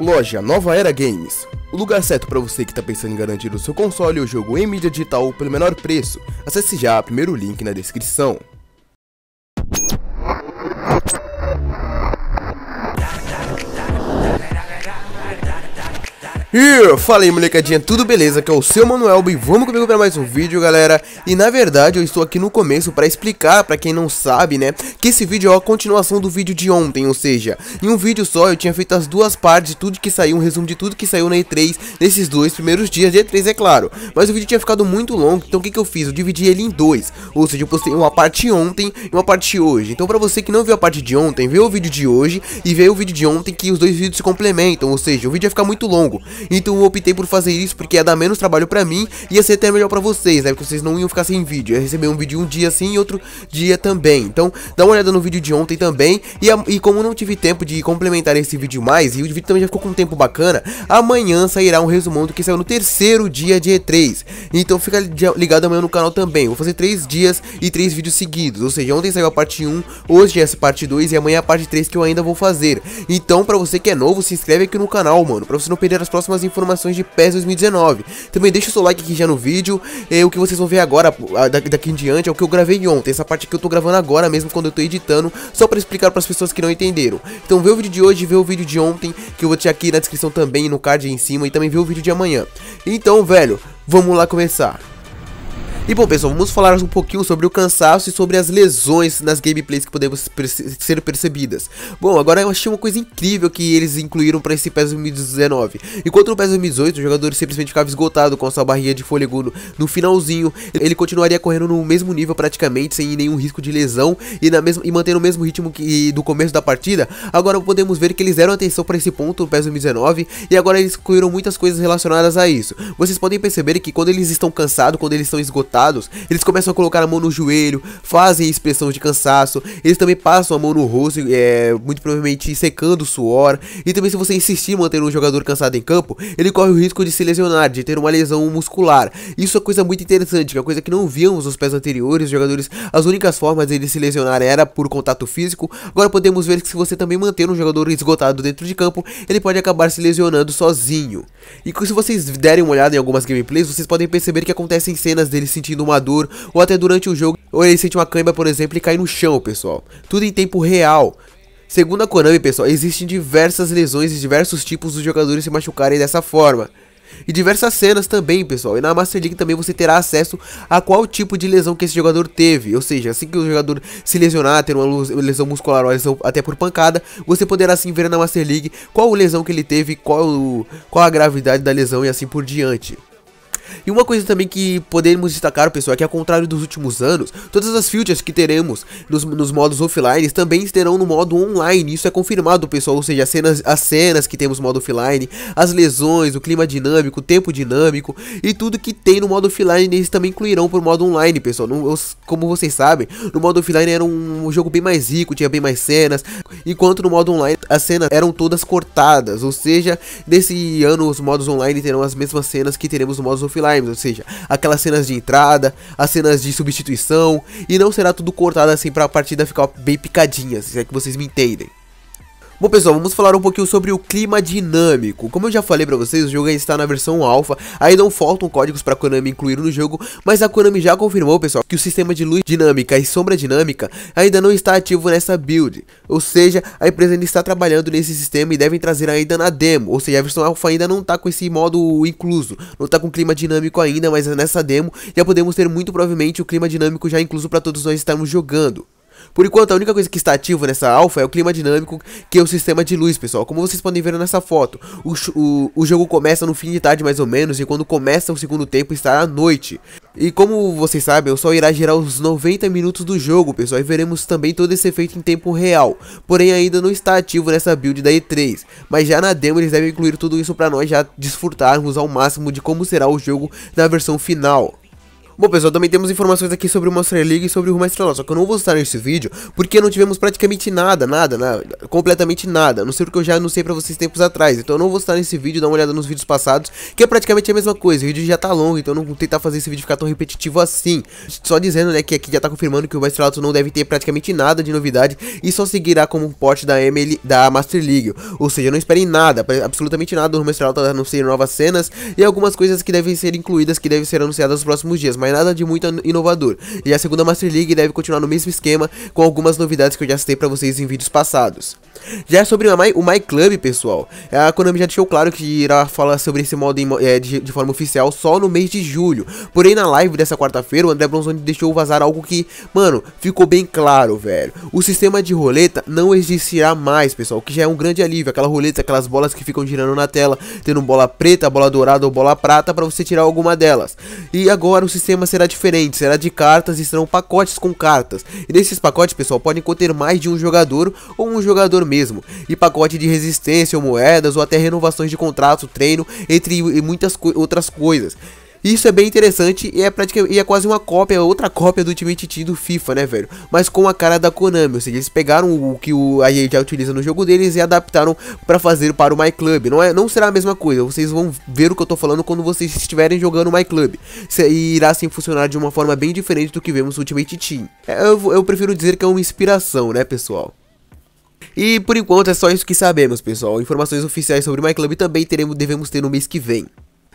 Loja Nova Era Games. O lugar certo para você que está pensando em garantir o seu console ou jogo em mídia digital pelo menor preço. Acesse já o primeiro link na descrição. E fala aí molecadinha, tudo beleza? Aqui é o seu Manuel e vamos comigo para mais um vídeo galera E na verdade eu estou aqui no começo para explicar para quem não sabe né Que esse vídeo é a continuação do vídeo de ontem, ou seja Em um vídeo só eu tinha feito as duas partes de tudo que saiu, um resumo de tudo que saiu na E3 Nesses dois primeiros dias de E3 é claro Mas o vídeo tinha ficado muito longo, então o que, que eu fiz? Eu dividi ele em dois Ou seja, eu postei uma parte ontem e uma parte hoje Então para você que não viu a parte de ontem, vê o vídeo de hoje E vê o vídeo de ontem que os dois vídeos se complementam Ou seja, o vídeo ia ficar muito longo então eu optei por fazer isso porque ia dar menos trabalho pra mim e ia ser até melhor pra vocês, né? Porque vocês não iam ficar sem vídeo. Ia receber um vídeo um dia sim e outro dia também. Então dá uma olhada no vídeo de ontem também. E, a, e como não tive tempo de complementar esse vídeo mais, e o vídeo também já ficou com um tempo bacana, amanhã sairá um resumão do que saiu no terceiro dia de E3. Então fica ligado amanhã no canal também. Vou fazer três dias e três vídeos seguidos. Ou seja, ontem saiu a parte 1, hoje é a parte 2 e amanhã é a parte 3 que eu ainda vou fazer. Então, pra você que é novo, se inscreve aqui no canal, mano. Pra você não perder as próximas próximas informações de PES 2019. Também deixa o seu like aqui já no vídeo, é, o que vocês vão ver agora, daqui em diante, é o que eu gravei ontem. Essa parte aqui eu tô gravando agora mesmo, quando eu tô editando, só pra explicar pras pessoas que não entenderam. Então vê o vídeo de hoje, vê o vídeo de ontem, que eu vou deixar aqui na descrição também, no card aí em cima, e também vê o vídeo de amanhã. Então, velho, vamos lá começar. E bom pessoal, vamos falar um pouquinho sobre o cansaço e sobre as lesões nas gameplays que podemos perce ser percebidas. Bom, agora eu achei uma coisa incrível que eles incluíram para esse PES 2019. Enquanto no PES 2018 o jogador simplesmente ficava esgotado com a sua barrinha de fôlego no, no finalzinho, ele continuaria correndo no mesmo nível praticamente, sem nenhum risco de lesão e, na e mantendo o mesmo ritmo que do começo da partida, agora podemos ver que eles deram atenção para esse ponto no PES 2019 e agora eles incluíram muitas coisas relacionadas a isso. Vocês podem perceber que quando eles estão cansados, quando eles estão esgotados, cansados. Eles começam a colocar a mão no joelho, fazem expressão de cansaço, eles também passam a mão no rosto, é, muito provavelmente secando o suor. E também se você insistir em manter um jogador cansado em campo, ele corre o risco de se lesionar, de ter uma lesão muscular. Isso é coisa muito interessante, que é coisa que não víamos nos pés anteriores, os jogadores, as únicas formas de eles se lesionar era por contato físico. Agora podemos ver que se você também manter um jogador esgotado dentro de campo, ele pode acabar se lesionando sozinho. E se vocês derem uma olhada em algumas gameplays, vocês podem perceber que acontecem cenas dele sentindo sentindo uma dor, ou até durante o jogo, ou ele sente uma cãibra, por exemplo, e cai no chão, pessoal. Tudo em tempo real. Segundo a Konami, pessoal, existem diversas lesões e diversos tipos dos jogadores se machucarem dessa forma e diversas cenas também, pessoal. E na Master League também você terá acesso a qual tipo de lesão que esse jogador teve. Ou seja, assim que o jogador se lesionar, ter uma lesão muscular ou lesão até por pancada, você poderá sim ver na Master League qual lesão que ele teve, qual, qual a gravidade da lesão e assim por diante. E uma coisa também que podemos destacar, pessoal, é que ao contrário dos últimos anos, todas as features que teremos nos, nos modos offline também terão no modo online. Isso é confirmado, pessoal, ou seja, as cenas, as cenas que temos no modo offline, as lesões, o clima dinâmico, o tempo dinâmico e tudo que tem no modo offline eles também incluirão por modo online, pessoal. No, como vocês sabem, no modo offline era um jogo bem mais rico, tinha bem mais cenas, enquanto no modo online as cenas eram todas cortadas, ou seja, nesse ano os modos online terão as mesmas cenas que teremos no modo offline filmes, ou seja, aquelas cenas de entrada, as cenas de substituição, e não será tudo cortado assim pra partida ficar bem picadinha, se é que vocês me entendem. Bom pessoal, vamos falar um pouquinho sobre o clima dinâmico. Como eu já falei pra vocês, o jogo ainda está na versão alfa, ainda faltam códigos pra Konami incluir no jogo, mas a Konami já confirmou, pessoal, que o sistema de luz dinâmica e sombra dinâmica ainda não está ativo nessa build. Ou seja, a empresa ainda está trabalhando nesse sistema e devem trazer ainda na demo, ou seja, a versão alfa ainda não está com esse modo incluso, não está com clima dinâmico ainda, mas é nessa demo já podemos ter muito provavelmente o clima dinâmico já incluso para todos nós estarmos jogando. Por enquanto, a única coisa que está ativa nessa alfa é o clima dinâmico, que é o sistema de luz, pessoal. Como vocês podem ver nessa foto, o, o, o jogo começa no fim de tarde mais ou menos, e quando começa o segundo tempo está à noite. E como vocês sabem, o sol irá gerar os 90 minutos do jogo, pessoal, e veremos também todo esse efeito em tempo real, porém ainda não está ativo nessa build da E3, mas já na demo eles devem incluir tudo isso para nós já desfrutarmos ao máximo de como será o jogo na versão final. Bom pessoal, também temos informações aqui sobre o Monster League e sobre o Rumo Estrela, só que eu não vou citar nesse vídeo, porque não tivemos praticamente nada, nada, nada completamente nada, não sei porque eu já anunciei pra vocês tempos atrás, então eu não vou citar nesse vídeo, dá uma olhada nos vídeos passados, que é praticamente a mesma coisa, o vídeo já tá longo, então eu não vou tentar fazer esse vídeo ficar tão repetitivo assim, só dizendo né, que aqui já tá confirmando que o Estrela não deve ter praticamente nada de novidade e só seguirá como um porte da, ML, da Master League, ou seja, não esperem nada, absolutamente nada do Rumo Estrela, a não ser tá novas cenas e algumas coisas que devem ser incluídas, que devem ser anunciadas nos próximos dias, mas mas é nada de muito inovador. E a segunda Master League deve continuar no mesmo esquema, com algumas novidades que eu já citei para vocês em vídeos passados. Já é sobre My, o My Club, pessoal, a Konami já deixou claro que irá falar sobre esse modo em, é, de, de, forma oficial só no mês de julho. Porém, na live dessa quarta-feira, o André Bronzoni deixou vazar algo que, mano, ficou bem claro, velho. O sistema de roleta não existirá mais, pessoal, que já é um grande alívio. Aquela roleta, aquelas bolas que ficam girando na tela, tendo bola preta, bola dourada ou bola prata para você tirar alguma delas. E agora o sistema sistema será diferente, será de cartas e serão pacotes com cartas. E nesses pacotes, pessoal, podem conter mais de um jogador ou um jogador mesmo. E pacote de resistência ou moedas ou até renovações de contrato, treino, entre muitas co outras coisas. Isso é bem interessante e é, praticamente, e é quase uma cópia, outra cópia do Ultimate Team do FIFA, né, velho? Mas com a cara da Konami, ou seja, eles pegaram o que o, a EA já utiliza no jogo deles e adaptaram para fazer para o My Club. Não, é, não será a mesma coisa, vocês vão ver o que eu tô falando quando vocês estiverem jogando My Club. E irá sim funcionar de uma forma bem diferente do que vemos no Ultimate Team. É, eu, eu prefiro dizer que é uma inspiração, né, pessoal? E por enquanto é só isso que sabemos, pessoal. Informações oficiais sobre o MyClub também teremos, devemos ter no mês que vem.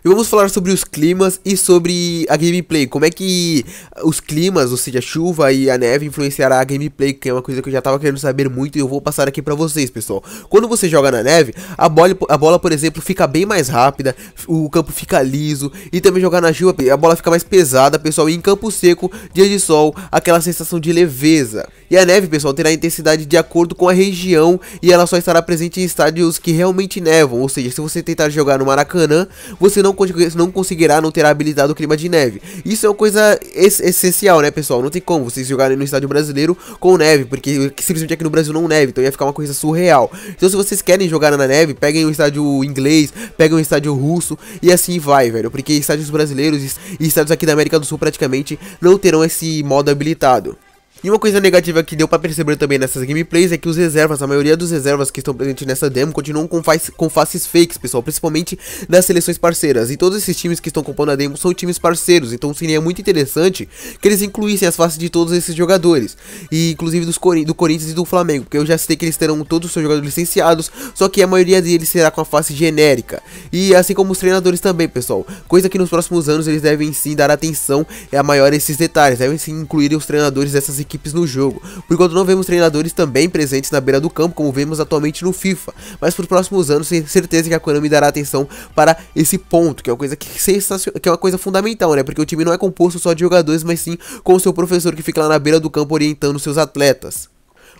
E vamos falar sobre os climas e sobre a gameplay. Como é que os climas, ou seja, a chuva e a neve influenciará a gameplay, que é uma coisa que eu já tava querendo saber muito e eu vou passar aqui pra vocês, pessoal. Quando você joga na neve, a bola, a bola por exemplo, fica bem mais rápida, o campo fica liso e também jogar na chuva, a bola fica mais pesada, pessoal, e em campo seco, dia de sol, aquela sensação de leveza. E a neve, pessoal, terá intensidade de acordo com a região e ela só estará presente em estádios que realmente nevam, ou seja, se você tentar jogar no Maracanã, você não não, conseguirá, não terá habilitado o clima de neve. Isso é uma coisa essencial, né, pessoal? Não tem como vocês jogarem no estádio brasileiro com neve, porque simplesmente aqui no Brasil não neve, então ia ficar uma coisa surreal. Então se vocês querem jogar na neve, peguem um estádio inglês, peguem um estádio russo e assim vai, velho. Porque estádios brasileiros e estádios aqui da América do Sul praticamente não terão esse modo habilitado. E uma coisa negativa que deu pra perceber também nessas gameplays é que os reservas, a maioria dos reservas que estão presentes nessa demo, continuam com, com faces fakes, pessoal, principalmente das seleções parceiras. E todos esses times que estão compondo a demo são times parceiros, então seria muito interessante que eles incluíssem as faces de todos esses jogadores, e inclusive dos Cori do Corinthians e do Flamengo, porque eu já sei que eles terão todos os seus jogadores licenciados, só que a maioria deles será com a face genérica. E assim como os treinadores também, pessoal, coisa que nos próximos anos eles devem sim dar atenção é a maior a esses detalhes, devem sim incluir os treinadores dessas equipes equipes no jogo, por enquanto não vemos treinadores também presentes na beira do campo como vemos atualmente no FIFA, mas para os próximos anos tenho certeza que a Konami dará atenção para esse ponto, que é uma coisa que, que é uma coisa fundamental, né? Porque o time não é composto só de jogadores, mas sim com o seu professor que fica lá na beira do campo orientando seus atletas.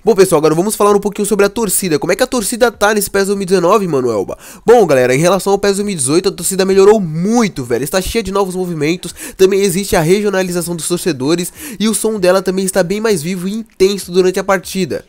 Bom, pessoal, agora vamos falar um pouquinho sobre a torcida. Como é que a torcida tá nesse PES 2019, Manuelba? Bom, galera, em relação ao PES 2018, a torcida melhorou muito, velho. Está cheia de novos movimentos, também existe a regionalização dos torcedores e o som dela também está bem mais vivo e intenso durante a partida.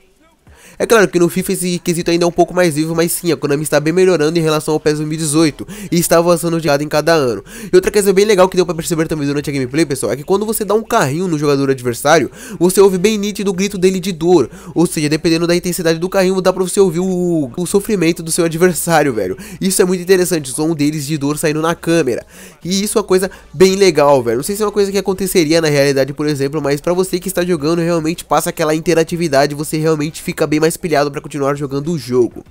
É claro que no FIFA esse quesito ainda é um pouco mais vivo, mas sim, a Konami está bem melhorando em relação ao PES 2018 e está avançando de lado em cada ano. E outra coisa bem legal que deu para perceber também durante a gameplay, pessoal, é que quando você dá um carrinho no jogador adversário, você ouve bem nítido o grito dele de dor, ou seja, dependendo da intensidade do carrinho, dá para você ouvir o, o sofrimento do seu adversário, velho. Isso é muito interessante, o som deles de dor saindo na câmera. E isso é uma coisa bem legal, velho. Não sei se é uma coisa que aconteceria na realidade, por exemplo, mas para você que está jogando, realmente passa aquela interatividade, você realmente fica bem mais mais pilhado para continuar jogando o jogo.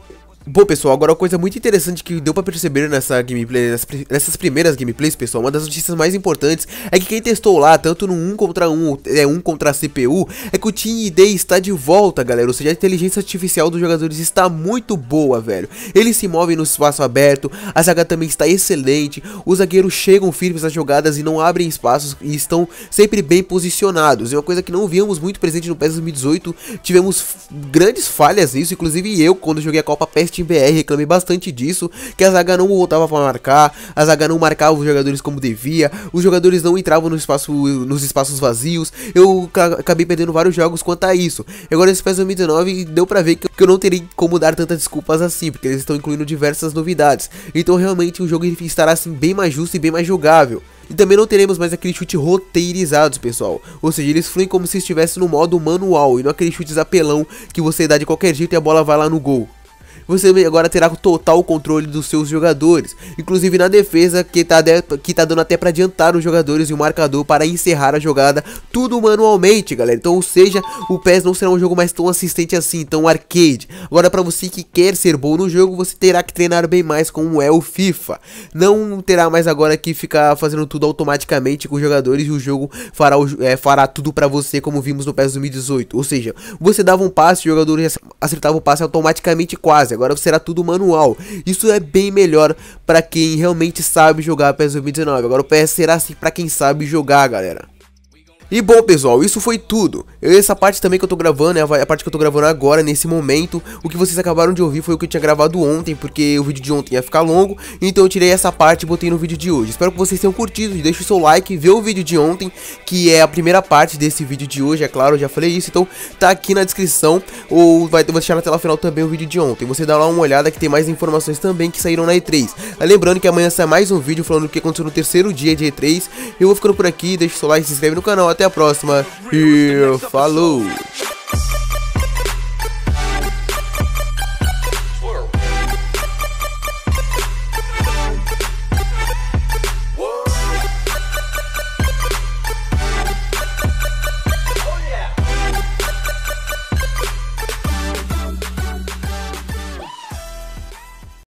Bom, pessoal, agora uma coisa muito interessante que deu pra perceber nessa gameplay, nessas primeiras gameplays, pessoal, uma das notícias mais importantes é que quem testou lá, tanto no 1 contra 1, é 1 contra a CPU, é que o Team ID está de volta, galera, ou seja, a inteligência artificial dos jogadores está muito boa, velho. Eles se movem no espaço aberto, a zaga também está excelente, os zagueiros chegam firmes às jogadas e não abrem espaços e estão sempre bem posicionados. É uma coisa que não víamos muito presente no PES 2018, tivemos grandes falhas nisso, inclusive eu, quando joguei a Copa PES Team BR reclamei bastante disso, que a zaga não voltava para marcar, a zaga não marcava os jogadores como devia, os jogadores não entravam no espaço, nos espaços vazios, eu acabei perdendo vários jogos quanto a isso. Agora esse PES 2019 deu pra ver que eu não terei como dar tantas desculpas assim, porque eles estão incluindo diversas novidades, então realmente o jogo estará assim bem mais justo e bem mais jogável. E também não teremos mais aquele chute roteirizados, pessoal. Ou seja, eles fluem como se estivesse no modo manual e não aqueles chutes apelão que você dá de qualquer jeito e a bola vai lá no gol você agora terá total controle dos seus jogadores, inclusive na defesa que tá, de, que tá dando até para adiantar os jogadores e o marcador para encerrar a jogada, tudo manualmente, galera. Então, ou seja, o PES não será um jogo mais tão assistente assim, tão arcade. Agora, para você que quer ser bom no jogo, você terá que treinar bem mais como é o FIFA. Não terá mais agora que ficar fazendo tudo automaticamente com os jogadores e o jogo fará, é, fará tudo para você, como vimos no PES 2018. Ou seja, você dava um passe, o jogador acertava o passe automaticamente quase agora será tudo manual. Isso é bem melhor para quem realmente sabe jogar PS 2019. Agora o PS será assim para quem sabe jogar, galera. E bom pessoal, isso foi tudo Essa parte também que eu tô gravando, é a parte que eu tô gravando agora, nesse momento O que vocês acabaram de ouvir foi o que eu tinha gravado ontem Porque o vídeo de ontem ia ficar longo Então eu tirei essa parte e botei no vídeo de hoje Espero que vocês tenham curtido, deixa o seu like, vê o vídeo de ontem Que é a primeira parte desse vídeo de hoje, é claro, eu já falei isso Então tá aqui na descrição Ou vai, vou deixar na tela final também o vídeo de ontem Você dá lá uma olhada que tem mais informações também que saíram na E3 Lembrando que amanhã sai mais um vídeo falando o que aconteceu no terceiro dia de E3 Eu vou ficando por aqui, deixa o seu like, se inscreve no canal, até até a próxima e falou!